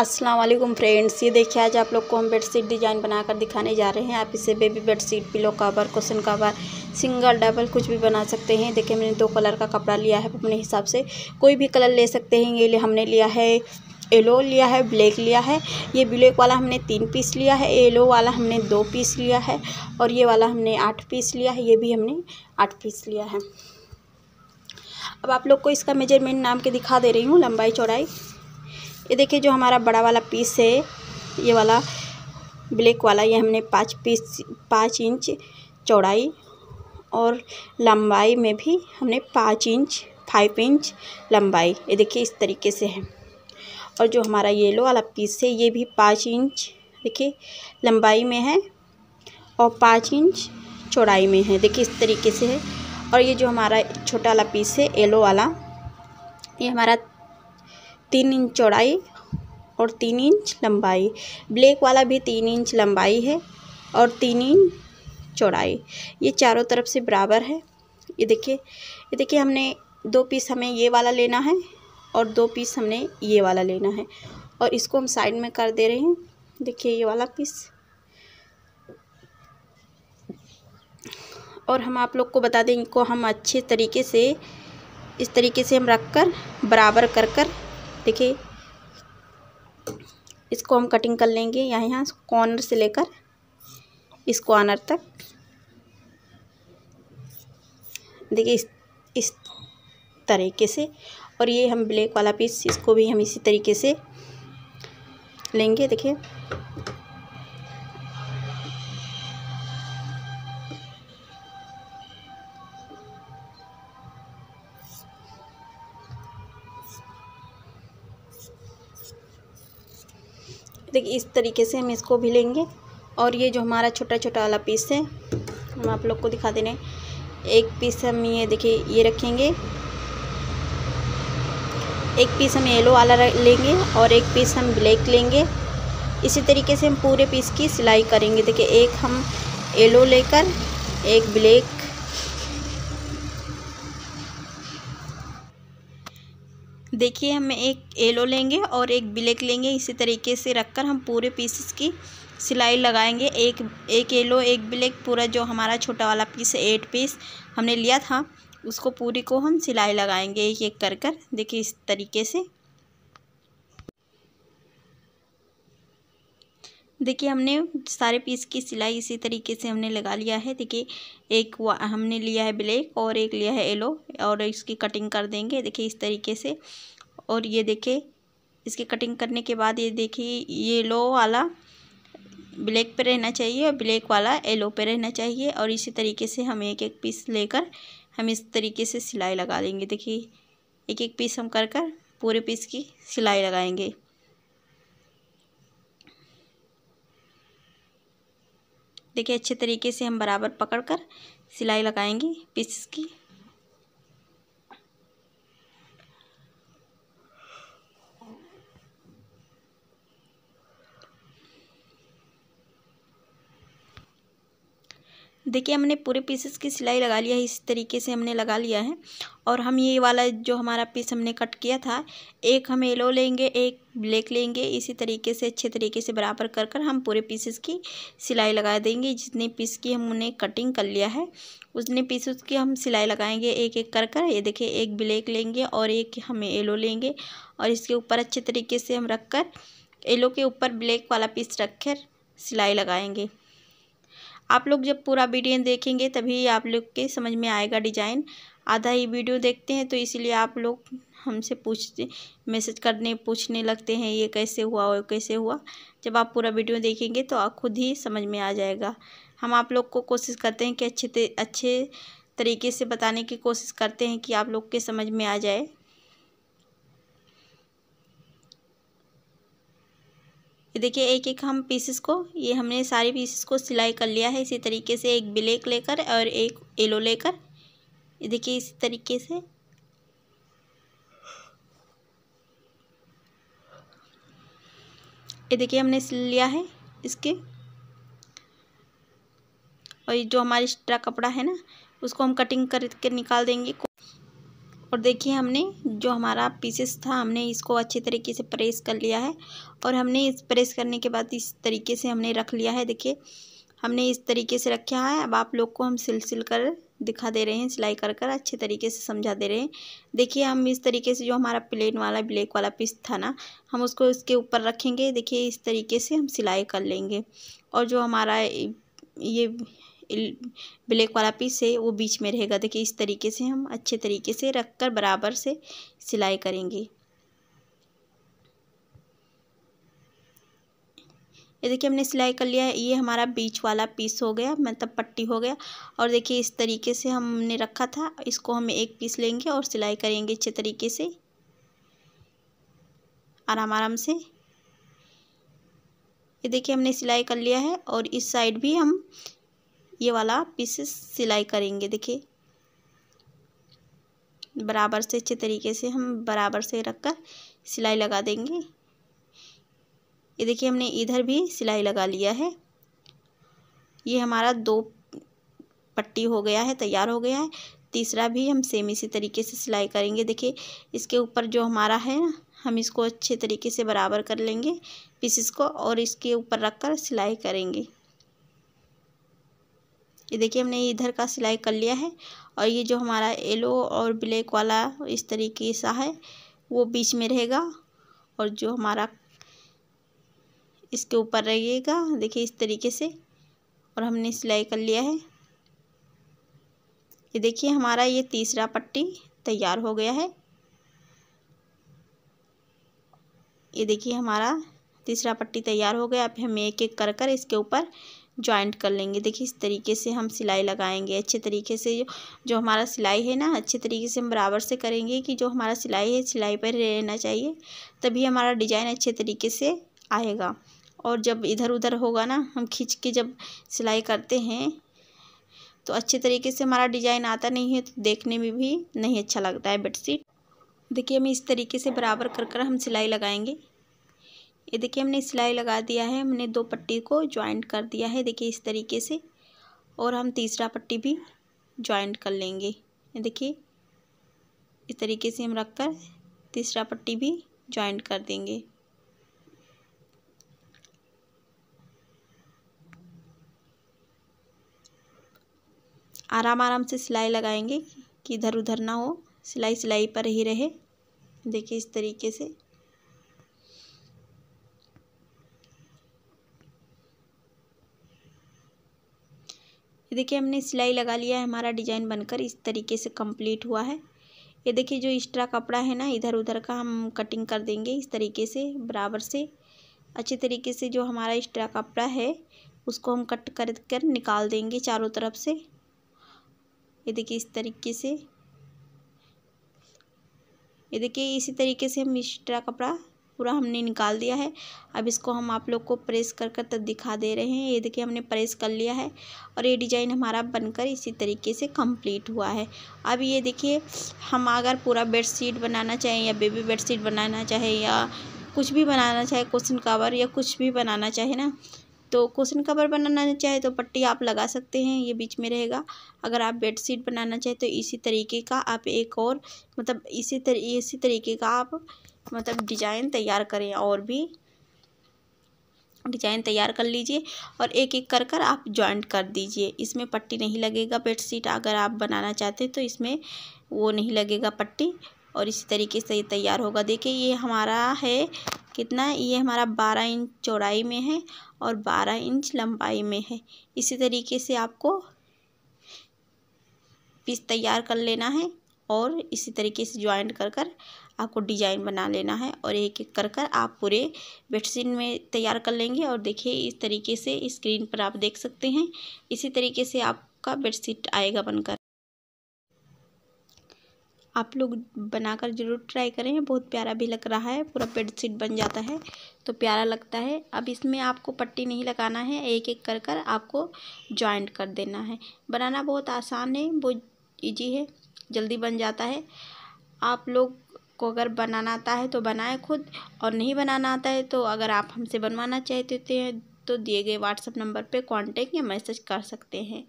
अस्सलाम वालेकुम फ्रेंड्स ये देखिए आज आप लोग को हम बेडशीट डिज़ाइन बनाकर दिखाने जा रहे हैं आप इसे baby bedsheet pillow cover cushion cover single double कुछ भी बना सकते हैं देखिए मैंने दो कलर का कपड़ा लिया है अपने हिसाब से कोई भी कलर ले सकते हैं ये लिए हमने लिया है येलो लिया है ब्लैक लिया है ये ब्लैक वाला हमने तीन पीस लिया है येलो वाला हमने दो पीस लिया है और ये वाला हमने आठ पीस लिया है ये भी हमने आठ पीस लिया है अब आप लोग को इसका मेजरमेंट नाम के दिखा दे रही हूँ लंबाई चौड़ाई ये देखिए जो हमारा बड़ा वाला पीस है ये वाला ब्लैक वाला ये हमने पाँच पीस पाँच इंच चौड़ाई और लंबाई में भी हमने पाँच इंच फाइव इंच लंबाई ये देखिए इस तरीके से है और जो हमारा येलो वाला पीस है ये भी पाँच इंच देखिए लंबाई में है और पाँच इंच चौड़ाई में है देखिए इस तरीके से है और ये जो हमारा छोटा वाला पीस है येलो वाला ये हमारा तीन इंच चौड़ाई और तीन इंच लंबाई ब्लैक वाला भी तीन इंच लंबाई है और तीन इंच चौड़ाई ये चारों तरफ से बराबर है ये देखिए ये देखिए हमने दो पीस हमें ये वाला लेना है और दो पीस हमने ये वाला लेना है और इसको हम साइड में कर दे रहे हैं देखिए ये वाला पीस और हम आप लोग को बता दें इनको हम अच्छे तरीके से इस तरीके से हम रख कर बराबर कर कर देखिए इसको हम कटिंग कर लेंगे यहाँ यहाँ कॉर्नर से लेकर इस कॉर्नर तक देखिए इस इस तरीके से और ये हम ब्लैक वाला पीस इसको भी हम इसी तरीके से लेंगे देखिए देखिए इस तरीके से हम इसको भी लेंगे और ये जो हमारा छोटा छोटा वाला पीस है हम आप लोग को दिखा दे रहे हैं एक पीस हम ये देखिए ये रखेंगे एक पीस हम येलो वाला लेंगे और एक पीस हम ब्लैक लेंगे इसी तरीके से हम पूरे पीस की सिलाई करेंगे देखिए एक हम येलो लेकर एक ब्लैक देखिए हम एक येलो लेंगे और एक ब्लैक लेंगे इसी तरीके से रखकर हम पूरे पीसेस की सिलाई लगाएंगे एक एक येलो एक ब्लैक पूरा जो हमारा छोटा वाला पीस है एट पीस हमने लिया था उसको पूरी को हम सिलाई लगाएंगे एक एक कर कर देखिए इस तरीके से देखिए हमने सारे पीस की सिलाई इसी तरीके से हमने लगा लिया है देखिए एक हमने लिया है ब्लैक और एक लिया है येलो और इसकी कटिंग कर देंगे देखिए इस तरीके से और ये देखिए इसकी कटिंग करने के बाद ये देखिए येलो वाला ब्लैक पे रहना चाहिए और ब्लैक वाला येलो पे रहना चाहिए और इसी तरीके से हम एक एक पीस लेकर हम इस तरीके से सिलाई लगा देंगे देखिए एक एक पीस हम कर कर पूरे पीस की सिलाई लगाएंगे देखिए अच्छे तरीके से हम बराबर पकड़ कर सिलाई लगाएंगे पीसेस की देखिए हमने पूरे पीसेस की सिलाई लगा लिया है इस तरीके से हमने लगा लिया है और हम ये वाला जो हमारा पीस हमने कट किया था एक हम येलो लेंगे एक ब्लैक लेंगे इसी तरीके से अच्छे तरीके से बराबर कर कर हम पूरे पीसेस की सिलाई लगा देंगे जितने पीस की हमने कटिंग कर लिया है उतने पीसेस की हम सिलाई लगाएंगे एक एक कर कर ये देखिए एक ब्लैक लेंगे और एक हम येलो लेंगे और इसके ऊपर अच्छे तरीके से हम रख कर येलो के ऊपर ब्लैक वाला पीस रख कर सिलाई लगाएंगे आप लोग जब पूरा वीडियो देखेंगे तभी आप लोग के समझ में आएगा डिज़ाइन आधा ही वीडियो देखते हैं तो इसीलिए आप लोग हमसे पूछते मैसेज करने पूछने लगते हैं ये कैसे हुआ और कैसे हुआ जब आप पूरा वीडियो देखेंगे तो आप खुद ही समझ में आ जाएगा हम आप लोग को कोशिश करते हैं कि अच्छे अच्छे तरीके से बताने की कोशिश करते हैं कि आप लोग के समझ में आ जाए ये देखिए एक एक हम पीसेस को ये हमने सारे पीसेस को सिलाई कर लिया है इसी तरीके से एक ब्लैक लेकर और एक येलो लेकर ये देखिए इसी तरीके से ये देखिए हमने सिल लिया है इसके और ये जो हमारी एक्स्ट्रा कपड़ा है ना उसको हम कटिंग करके निकाल देंगे और देखिए हमने जो हमारा पीसेस था हमने इसको अच्छे तरीके से प्रेस कर लिया है और हमने इस प्रेस करने के बाद इस तरीके से हमने रख लिया है देखिए हमने इस तरीके से रखा है अब आप लोग को हम सिल सिल कर दिखा दे रहे हैं सिलाई कर कर अच्छे तरीके से समझा दे रहे हैं देखिए हम इस तरीके से जो हमारा प्लेन वाला ब्लैक वाला पीस था ना हम उसको इसके ऊपर रखेंगे देखिए इस तरीके से हम सिलाई कर लेंगे और जो हमारा ये ब्लैक वाला पीस है वो बीच में रहेगा देखिए इस तरीके से हम अच्छे तरीके से रख कर बराबर से सिलाई करेंगे ये देखिए हमने सिलाई कर लिया है ये हमारा बीच वाला पीस हो गया मतलब पट्टी हो गया और देखिए इस तरीके से हमने रखा था इसको हम एक पीस लेंगे और सिलाई करेंगे अच्छे तरीके से आराम आराम से ये देखिए हमने सिलाई कर लिया है और इस साइड भी हम ये वाला पीसेस सिलाई करेंगे देखिए बराबर से अच्छे तरीके से हम बराबर से रखकर सिलाई लगा देंगे ये देखिए हमने इधर भी सिलाई लगा लिया है ये हमारा दो पट्टी हो गया है तैयार हो गया है तीसरा भी हम सेम इसी तरीके से सिलाई करेंगे देखिए इसके ऊपर जो हमारा है हम इसको अच्छे तरीके से बराबर कर लेंगे पीसेस को और इसके ऊपर रखकर सिलाई करेंगे ये देखिए हमने इधर का सिलाई कर लिया है और ये जो हमारा येलो और ब्लैक वाला इस तरीके सा है वो बीच में रहेगा और जो हमारा इसके ऊपर रहेगा देखिए इस तरीके से और हमने सिलाई कर लिया है ये देखिए हमारा ये तीसरा पट्टी तैयार हो गया है ये देखिए हमारा तीसरा पट्टी तैयार हो गया अब हम एक एक कर कर इसके ऊपर ज्वाइंट कर लेंगे देखिए इस तरीके से हम सिलाई लगाएंगे अच्छे तरीके से जो हमारा सिलाई है ना अच्छे तरीके से हम बराबर से करेंगे कि जो हमारा सिलाई है सिलाई पर रहना चाहिए तभी हमारा डिजाइन अच्छे तरीके से आएगा और जब इधर उधर होगा ना हम खींच के जब सिलाई करते हैं तो अच्छे तरीके से हमारा डिजाइन आता नहीं है तो देखने में भी नहीं अच्छा लगता है बेडशीट देखिए हम इस तरीके से बराबर कर कर हम सिलाई लगाएंगे ये देखिए हमने सिलाई लगा दिया है हमने दो पट्टी को ज्वाइंट कर दिया है देखिए इस तरीके से और हम तीसरा पट्टी भी ज्वाइंट कर लेंगे ये देखिए इस तरीके से हम रख कर तीसरा पट्टी भी ज्वाइंट कर देंगे आराम आराम से सिलाई लगाएंगे कि इधर उधर ना हो सिलाई सिलाई पर ही रहे देखिए इस तरीके से ये देखिए हमने सिलाई लगा लिया है हमारा डिजाइन बनकर इस तरीके से कंप्लीट हुआ है ये देखिए जो एक्स्ट्रा कपड़ा है ना इधर उधर का हम कटिंग कर देंगे इस तरीके से बराबर से अच्छे तरीके से जो हमारा एक्स्ट्रा कपड़ा है उसको हम कट कर कर निकाल देंगे चारों तरफ से ये देखिए इस तरीके से ये देखिए इसी तरीके से हम एक्स्ट्रा कपड़ा पूरा हमने निकाल दिया है अब इसको हम आप लोग को प्रेस कर कर तब दिखा दे रहे हैं ये देखिए हमने प्रेस कर लिया है और ये डिजाइन हमारा बनकर इसी तरीके से कंप्लीट हुआ है अब ये देखिए हम अगर पूरा बेडशीट बनाना चाहें या बेबी बेडशीट बनाना चाहें या कुछ भी बनाना चाहे क्वेश्चन कवर या कुछ भी बनाना चाहे ना तो क्वेश्चन कवर बनाना चाहे तो पट्टी आप लगा सकते हैं ये बीच में रहेगा अगर आप बेडशीट बनाना चाहे तो इसी तरीके का आप एक और मतलब इसी तरी इसी तरीके का आप मतलब डिजाइन तैयार करें और भी डिजाइन तैयार कर लीजिए और एक एक कर कर आप ज्वाइंट कर दीजिए इसमें पट्टी नहीं लगेगा बेड शीट अगर आप बनाना चाहते हैं तो इसमें वो नहीं लगेगा पट्टी और इसी तरीके से ये तैयार होगा देखिए ये हमारा है कितना ये हमारा बारह इंच चौड़ाई में है और बारह इंच लंबाई में है इसी तरीके से आपको पीस तैयार कर लेना है और इसी तरीके से ज्वाइंट कर कर आपको डिजाइन बना लेना है और एक एक कर कर आप पूरे बेडशीट में तैयार कर लेंगे और देखिए इस तरीके से स्क्रीन पर आप देख सकते हैं इसी तरीके से आपका बेडशीट आएगा बनकर आप लोग बनाकर जरूर ट्राई करें बहुत प्यारा भी लग रहा है पूरा बेडशीट बन जाता है तो प्यारा लगता है अब इसमें आपको पट्टी नहीं लगाना है एक एक कर कर आपको जॉइंट कर देना है बनाना बहुत आसान है बहुत ईजी है जल्दी बन जाता है आप लोग आपको अगर बनाना आता है तो बनाएं खुद और नहीं बनाना आता है तो अगर आप हमसे बनवाना चाहते हैं तो दिए गए व्हाट्सअप नंबर पे कांटेक्ट या मैसेज कर सकते हैं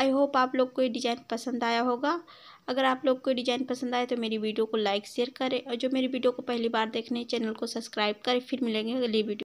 आई होप आप लोग को ये डिज़ाइन पसंद आया होगा अगर आप लोग को डिज़ाइन पसंद आए तो मेरी वीडियो को लाइक शेयर करें और जो मेरी वीडियो को पहली बार देखने चैनल को सब्सक्राइब करें फिर मिलेंगे अगली वीडियो